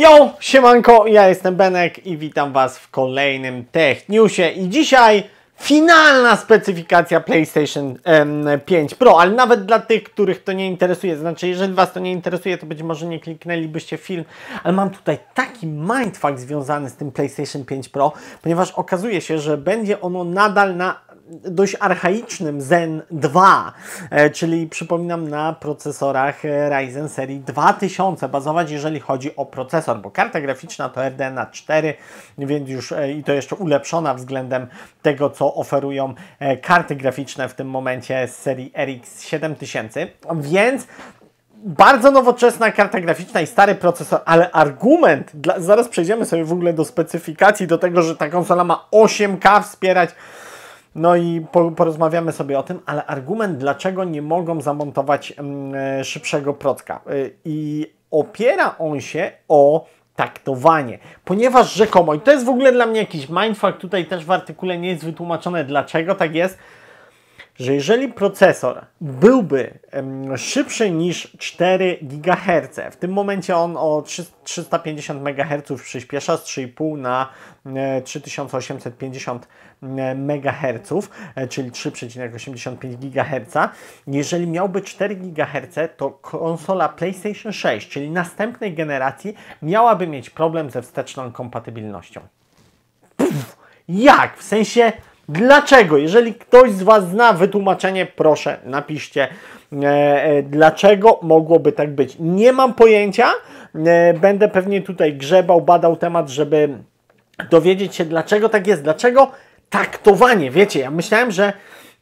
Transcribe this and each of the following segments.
Yo, siemanko, ja jestem Benek i witam Was w kolejnym Tech Newsie i dzisiaj finalna specyfikacja PlayStation em, 5 Pro, ale nawet dla tych, których to nie interesuje, znaczy jeżeli Was to nie interesuje, to być może nie kliknęlibyście film, ale mam tutaj taki mindfuck związany z tym PlayStation 5 Pro, ponieważ okazuje się, że będzie ono nadal na dość archaicznym Zen 2, e, czyli przypominam na procesorach e, Ryzen serii 2000 bazować, jeżeli chodzi o procesor, bo karta graficzna to RDNA 4, więc już e, i to jeszcze ulepszona względem tego, co oferują karty graficzne w tym momencie z serii RX 7000, więc bardzo nowoczesna karta graficzna i stary procesor, ale argument, dla, zaraz przejdziemy sobie w ogóle do specyfikacji, do tego, że ta konsola ma 8K wspierać no i porozmawiamy sobie o tym, ale argument, dlaczego nie mogą zamontować mm, e, szybszego protka. E, I opiera on się o taktowanie, Ponieważ rzekomo, i to jest w ogóle dla mnie jakiś mindfuck, tutaj też w artykule nie jest wytłumaczone, dlaczego tak jest, że jeżeli procesor byłby szybszy niż 4 GHz, w tym momencie on o 350 MHz przyspiesza z 3,5 na 3850 e, e, MHz, e, czyli 3,85 GHz. Jeżeli miałby 4 GHz, to konsola PlayStation 6, czyli następnej generacji, miałaby mieć problem ze wsteczną kompatybilnością. Pff, jak? W sensie Dlaczego? Jeżeli ktoś z Was zna wytłumaczenie, proszę napiszcie, e, e, dlaczego mogłoby tak być. Nie mam pojęcia, e, będę pewnie tutaj grzebał, badał temat, żeby dowiedzieć się, dlaczego tak jest, dlaczego taktowanie. Wiecie, ja myślałem, że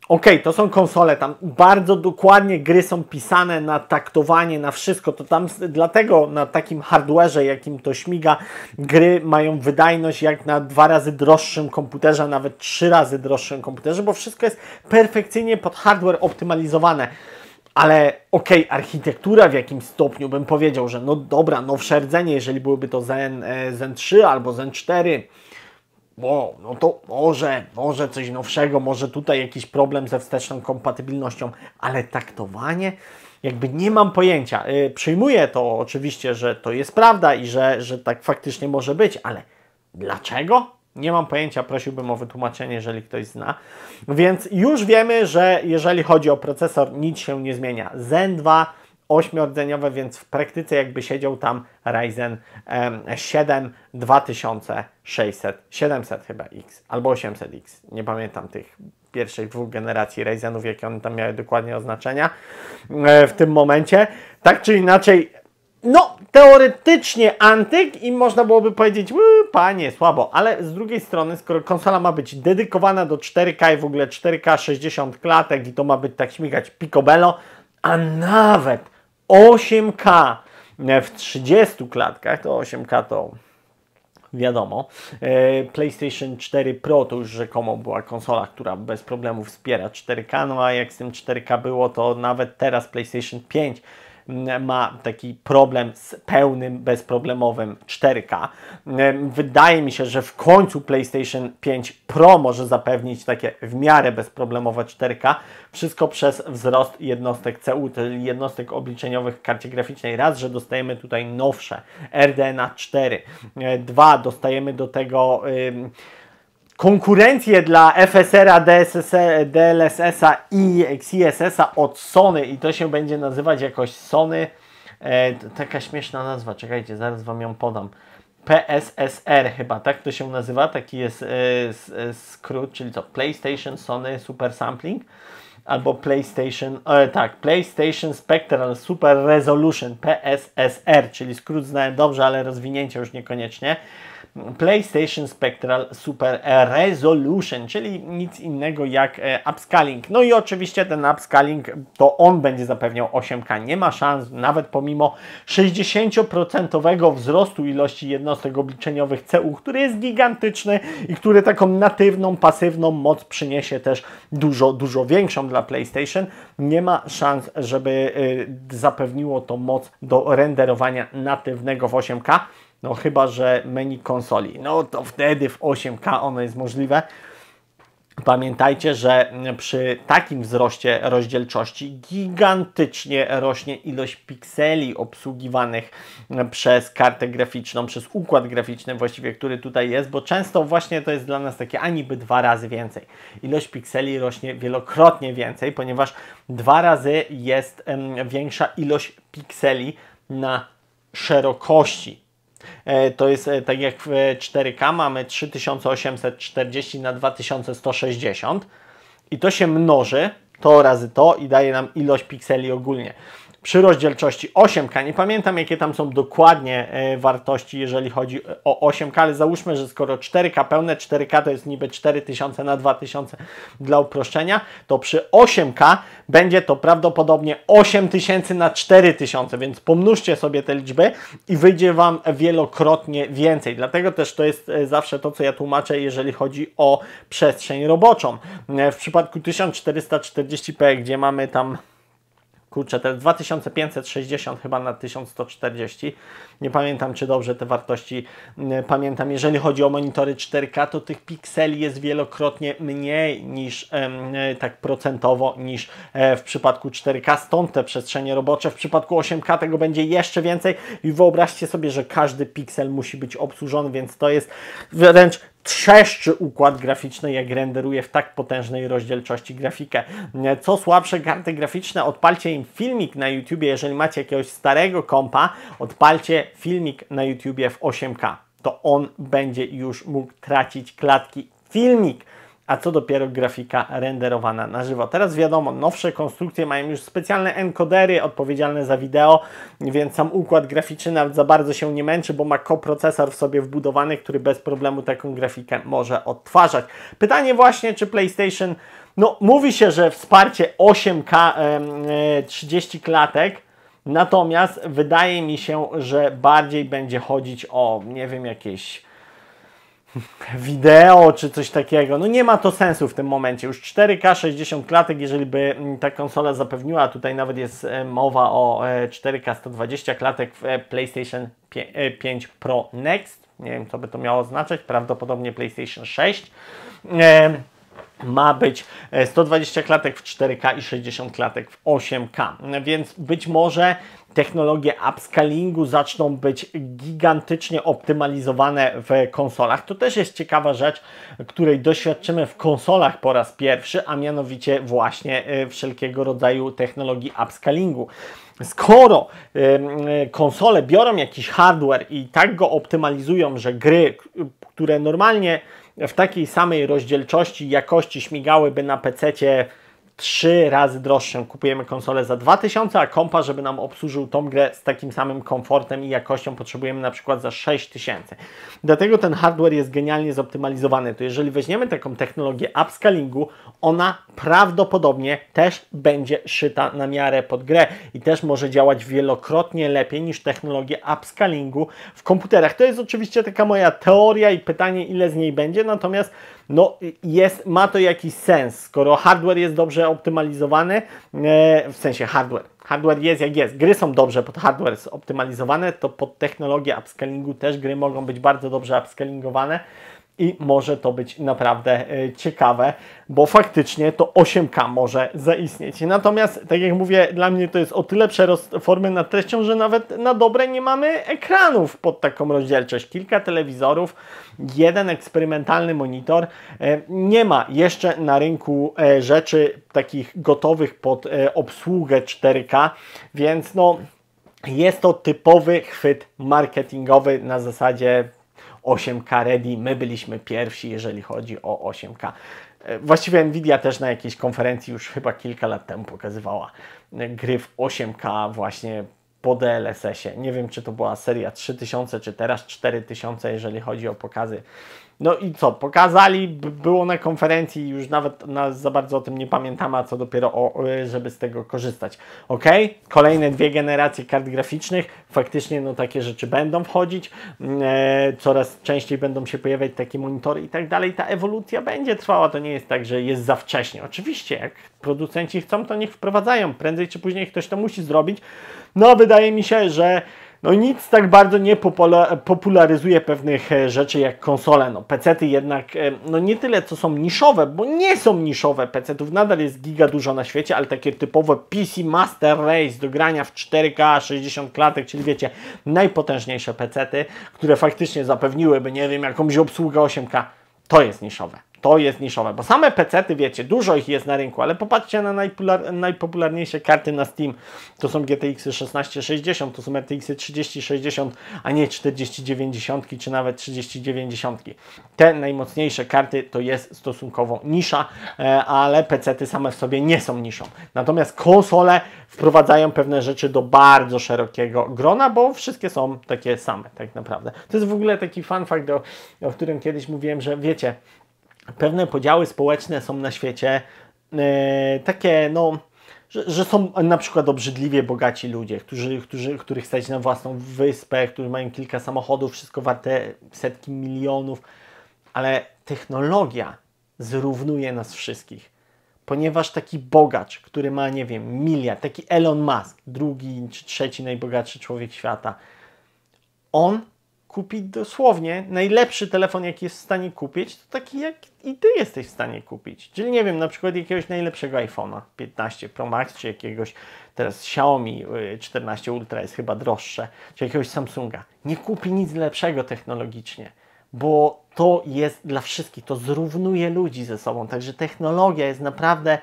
Okej, okay, to są konsole, tam bardzo dokładnie gry są pisane na taktowanie, na wszystko, to tam dlatego na takim hardwareze, jakim to śmiga, gry mają wydajność jak na dwa razy droższym komputerze, a nawet trzy razy droższym komputerze, bo wszystko jest perfekcyjnie pod hardware optymalizowane. Ale okej, okay, architektura w jakimś stopniu bym powiedział, że no dobra, nowsze rdzenie, jeżeli byłoby to Zen, e, Zen 3 albo Zen 4, bo no to może, może coś nowszego, może tutaj jakiś problem ze wsteczną kompatybilnością, ale taktowanie, jakby nie mam pojęcia. Yy, przyjmuję to oczywiście, że to jest prawda i że, że tak faktycznie może być, ale dlaczego? Nie mam pojęcia, prosiłbym o wytłumaczenie, jeżeli ktoś zna. Więc już wiemy, że jeżeli chodzi o procesor, nic się nie zmienia. Zen 2 ośmiordzeniowe, więc w praktyce jakby siedział tam Ryzen 7 2600, 700 chyba X albo 800X, nie pamiętam tych pierwszych dwóch generacji Ryzenów, jakie one tam miały dokładnie oznaczenia e, w tym momencie. Tak czy inaczej, no teoretycznie antyk i można byłoby powiedzieć, panie, słabo, ale z drugiej strony, skoro konsola ma być dedykowana do 4K i w ogóle 4K 60 klatek i to ma być tak śmigać picobello, a nawet 8K w 30 klatkach, to 8K to wiadomo. E, PlayStation 4 Pro to już rzekomo była konsola, która bez problemu wspiera 4K, no a jak z tym 4K było, to nawet teraz PlayStation 5 ma taki problem z pełnym, bezproblemowym 4K. Wydaje mi się, że w końcu PlayStation 5 Pro może zapewnić takie w miarę bezproblemowe 4K. Wszystko przez wzrost jednostek CU, czyli jednostek obliczeniowych w karcie graficznej. Raz, że dostajemy tutaj nowsze RDNA 4. E, dwa, dostajemy do tego... Yy, konkurencję dla FSR-a, DLSS-a i CSS-a od Sony i to się będzie nazywać jakoś Sony. E, taka śmieszna nazwa, czekajcie, zaraz Wam ją podam. PSSR chyba, tak to się nazywa, taki jest e, e skrót, czyli to PlayStation Sony Super Sampling albo PlayStation, e, tak, PlayStation Spectral Super Resolution PSSR, czyli skrót znałem dobrze, ale rozwinięcie już niekoniecznie. PlayStation Spectral Super Resolution, czyli nic innego jak e, upscaling. No i oczywiście ten upscaling to on będzie zapewniał 8K. Nie ma szans, nawet pomimo 60% wzrostu ilości jednostek obliczeniowych CU, który jest gigantyczny i który taką natywną, pasywną moc przyniesie też dużo, dużo większą dla PlayStation, nie ma szans, żeby y, zapewniło to moc do renderowania natywnego w 8K. No chyba, że menu konsoli. No to wtedy w 8K ono jest możliwe. Pamiętajcie, że przy takim wzroście rozdzielczości gigantycznie rośnie ilość pikseli obsługiwanych przez kartę graficzną, przez układ graficzny właściwie, który tutaj jest, bo często właśnie to jest dla nas takie aniby dwa razy więcej. Ilość pikseli rośnie wielokrotnie więcej, ponieważ dwa razy jest większa ilość pikseli na szerokości E, to jest e, tak jak w 4K mamy 3840 na 2160 i to się mnoży to razy to i daje nam ilość pikseli ogólnie przy rozdzielczości 8K. Nie pamiętam, jakie tam są dokładnie e, wartości, jeżeli chodzi o 8K, ale załóżmy, że skoro 4K pełne, 4K to jest niby 4000 na 2000 dla uproszczenia, to przy 8K będzie to prawdopodobnie 8000 na 4000, więc pomnóżcie sobie te liczby i wyjdzie Wam wielokrotnie więcej. Dlatego też to jest e, zawsze to, co ja tłumaczę, jeżeli chodzi o przestrzeń roboczą. E, w przypadku 1440p, gdzie mamy tam kurczę, te 2560 chyba na 1140. Nie pamiętam, czy dobrze te wartości mm, pamiętam. Jeżeli chodzi o monitory 4K, to tych pikseli jest wielokrotnie mniej niż e, tak procentowo niż e, w przypadku 4K. Stąd te przestrzenie robocze. W przypadku 8K tego będzie jeszcze więcej i wyobraźcie sobie, że każdy piksel musi być obsłużony, więc to jest wręcz trzeszczy układ graficzny, jak renderuje w tak potężnej rozdzielczości grafikę. Co słabsze karty graficzne, odpalcie im filmik na YouTubie, jeżeli macie jakiegoś starego kompa, odpalcie filmik na YouTubie w 8K. To on będzie już mógł tracić klatki. Filmik a co dopiero grafika renderowana na żywo. Teraz wiadomo, nowsze konstrukcje mają już specjalne encodery odpowiedzialne za wideo, więc sam układ graficzny nawet za bardzo się nie męczy, bo ma koprocesor w sobie wbudowany, który bez problemu taką grafikę może odtwarzać. Pytanie właśnie, czy PlayStation, no mówi się, że wsparcie 8K 30 e, klatek, natomiast wydaje mi się, że bardziej będzie chodzić o, nie wiem, jakieś wideo czy coś takiego. No nie ma to sensu w tym momencie. Już 4K 60 klatek, jeżeli by mm, ta konsola zapewniła, tutaj nawet jest e, mowa o 4K e, 120 klatek w e, PlayStation 5 Pro Next. Nie wiem, co by to miało oznaczać, prawdopodobnie PlayStation 6. Ma być 120 klatek w 4K i 60 klatek w 8K, więc być może technologie upscalingu zaczną być gigantycznie optymalizowane w konsolach. To też jest ciekawa rzecz, której doświadczymy w konsolach po raz pierwszy, a mianowicie właśnie y, wszelkiego rodzaju technologii upscalingu. Skoro y, y, konsole biorą jakiś hardware i tak go optymalizują, że gry, które normalnie w takiej samej rozdzielczości, jakości śmigałyby na PC trzy razy droższym. Kupujemy konsolę za 2000, a kompa, żeby nam obsłużył tą grę z takim samym komfortem i jakością, potrzebujemy na przykład za 6000. Dlatego ten hardware jest genialnie zoptymalizowany. To jeżeli weźmiemy taką technologię upscalingu, ona prawdopodobnie też będzie szyta na miarę pod grę i też może działać wielokrotnie lepiej niż technologię upscalingu w komputerach. To jest oczywiście taka moja teoria i pytanie, ile z niej będzie, natomiast no, jest, ma to jakiś sens. Skoro hardware jest dobrze Optymalizowane e, w sensie hardware. Hardware jest jak jest. Gry są dobrze pod hardware optymalizowane, to pod technologię upscalingu też gry mogą być bardzo dobrze upscalingowane i może to być naprawdę e, ciekawe, bo faktycznie to 8K może zaistnieć. Natomiast, tak jak mówię, dla mnie to jest o tyle przerost formy nad treścią, że nawet na dobre nie mamy ekranów pod taką rozdzielczość. Kilka telewizorów, jeden eksperymentalny monitor. E, nie ma jeszcze na rynku e, rzeczy takich gotowych pod obsługę 4K, więc no... Jest to typowy chwyt marketingowy na zasadzie 8K ready. My byliśmy pierwsi, jeżeli chodzi o 8K. E, właściwie Nvidia też na jakiejś konferencji już chyba kilka lat temu pokazywała e, gry w 8K właśnie po DLSS-ie. Nie wiem, czy to była seria 3000, czy teraz 4000, jeżeli chodzi o pokazy no i co, pokazali, było na konferencji, już nawet nas za bardzo o tym nie pamiętam, a co dopiero, o, e, żeby z tego korzystać. Ok? Kolejne dwie generacje kart graficznych, faktycznie no takie rzeczy będą wchodzić, e, coraz częściej będą się pojawiać takie monitory i tak dalej. Ta ewolucja będzie trwała, to nie jest tak, że jest za wcześnie. Oczywiście, jak producenci chcą, to niech wprowadzają, prędzej czy później ktoś to musi zrobić. No, wydaje mi się, że no nic tak bardzo nie popularyzuje pewnych e, rzeczy jak konsole. No, pecety jednak, e, no nie tyle co są niszowe, bo nie są niszowe PC pecetów, nadal jest giga dużo na świecie, ale takie typowe PC Master Race do grania w 4K 60 klatek, czyli wiecie, najpotężniejsze PC pecety, które faktycznie zapewniłyby, nie wiem, jakąś obsługę 8K, to jest niszowe to jest niszowe, bo same pc wiecie, dużo ich jest na rynku, ale popatrzcie na najpopularniejsze karty na Steam. To są GTX 1660, to są RTX 3060, a nie 4090 czy nawet 3090. Te najmocniejsze karty to jest stosunkowo nisza, e, ale PC-ty same w sobie nie są niszą. Natomiast konsole wprowadzają pewne rzeczy do bardzo szerokiego grona, bo wszystkie są takie same tak naprawdę. To jest w ogóle taki fun fact, o, o którym kiedyś mówiłem, że wiecie, pewne podziały społeczne są na świecie e, takie, no, że, że, są na przykład obrzydliwie bogaci ludzie, którzy, którzy, których stać na własną wyspę, którzy mają kilka samochodów, wszystko warte setki milionów, ale technologia zrównuje nas wszystkich. Ponieważ taki bogacz, który ma, nie wiem, miliard, taki Elon Musk, drugi czy trzeci najbogatszy człowiek świata, on kupić dosłownie najlepszy telefon, jaki jest w stanie kupić, to taki jak i ty jesteś w stanie kupić. Czyli nie wiem, na przykład jakiegoś najlepszego iPhone'a 15 Pro Max, czy jakiegoś teraz Xiaomi 14 y, Ultra jest chyba droższe, czy jakiegoś Samsunga. Nie kupi nic lepszego technologicznie, bo to jest dla wszystkich, to zrównuje ludzi ze sobą. Także technologia jest naprawdę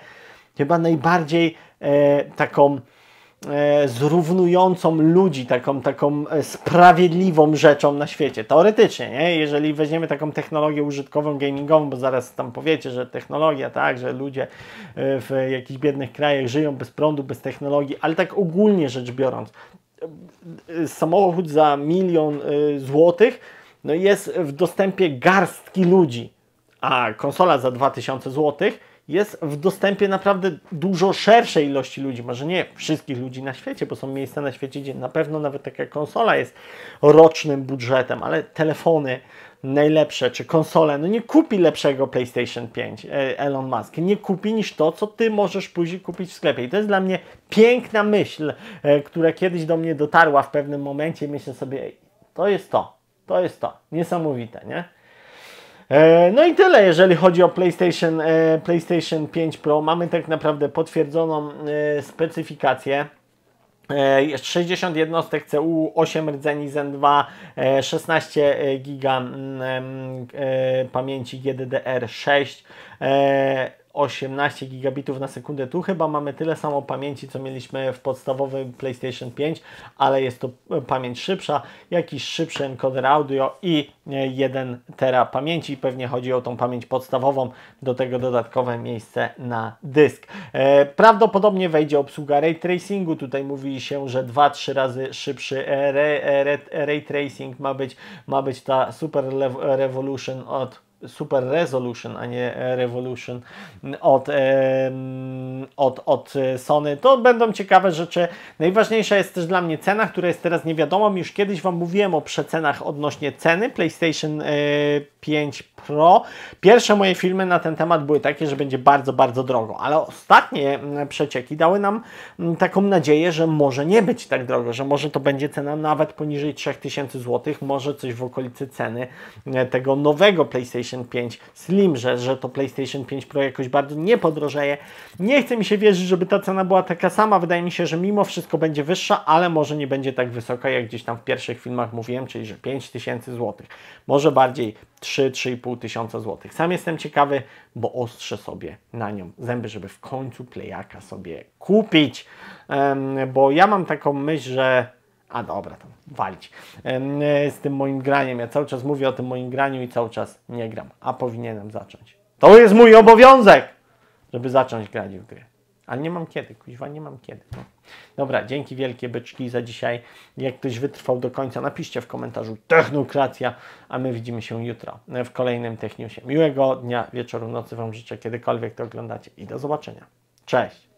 chyba najbardziej e, taką E, zrównującą ludzi, taką, taką e, sprawiedliwą rzeczą na świecie. Teoretycznie, nie? jeżeli weźmiemy taką technologię użytkową, gamingową, bo zaraz tam powiecie, że technologia, tak, że ludzie e, w jakichś biednych krajach żyją bez prądu, bez technologii, ale tak ogólnie rzecz biorąc, samochód za milion złotych no jest w dostępie garstki ludzi, a konsola za 2000 złotych jest w dostępie naprawdę dużo szerszej ilości ludzi, może nie wszystkich ludzi na świecie, bo są miejsca na świecie, gdzie na pewno nawet taka konsola jest rocznym budżetem, ale telefony najlepsze czy konsole, no nie kupi lepszego PlayStation 5 e, Elon Musk, nie kupi niż to, co ty możesz później kupić w sklepie. I to jest dla mnie piękna myśl, e, która kiedyś do mnie dotarła w pewnym momencie i myślę sobie, to jest to, to jest to, niesamowite, nie? E, no i tyle, jeżeli chodzi o PlayStation, e, PlayStation 5 Pro. Mamy tak naprawdę potwierdzoną e, specyfikację. Jest 60 jednostek CU, 8 rdzeni Zen 2, 16 GB pamięci GDDR6, 18 gigabitów na sekundę. Tu chyba mamy tyle samo pamięci, co mieliśmy w podstawowym PlayStation 5, ale jest to e, pamięć szybsza, jakiś szybszy encoder audio i 1 e, tera pamięci. Pewnie chodzi o tą pamięć podstawową, do tego dodatkowe miejsce na dysk. E, prawdopodobnie wejdzie obsługa ray tracingu. Tutaj mówi się, że 2-3 razy szybszy ray, ray, ray tracing ma być, ma być ta Super Revolution od Super Resolution, a nie e, Revolution od, e, od, od e, Sony. To będą ciekawe rzeczy. Najważniejsza jest też dla mnie cena, która jest teraz niewiadomą. Już kiedyś Wam mówiłem o przecenach odnośnie ceny PlayStation 5 Pro. Pierwsze moje filmy na ten temat były takie, że będzie bardzo, bardzo drogo, ale ostatnie przecieki dały nam taką nadzieję, że może nie być tak drogo, że może to będzie cena nawet poniżej 3000 zł, może coś w okolicy ceny tego nowego PlayStation PlayStation 5 Slim, że, że to PlayStation 5 Pro jakoś bardzo nie podrożeje. Nie chce mi się wierzyć, żeby ta cena była taka sama. Wydaje mi się, że mimo wszystko będzie wyższa, ale może nie będzie tak wysoka, jak gdzieś tam w pierwszych filmach mówiłem, czyli że 5 tysięcy złotych. Może bardziej 3-3,5 tysiąca złotych. Sam jestem ciekawy, bo ostrzę sobie na nią zęby, żeby w końcu plejaka sobie kupić. Um, bo ja mam taką myśl, że a dobra, tam walić. E, z tym moim graniem. Ja cały czas mówię o tym moim graniu i cały czas nie gram. A powinienem zacząć. To jest mój obowiązek, żeby zacząć grać w gry. Ale nie mam kiedy, kuźwa, nie mam kiedy. No. Dobra, dzięki wielkie byczki za dzisiaj. Jak ktoś wytrwał do końca, napiszcie w komentarzu technokracja, a my widzimy się jutro w kolejnym Techniusie. Miłego dnia, wieczoru, nocy Wam życzę, kiedykolwiek to oglądacie i do zobaczenia. Cześć!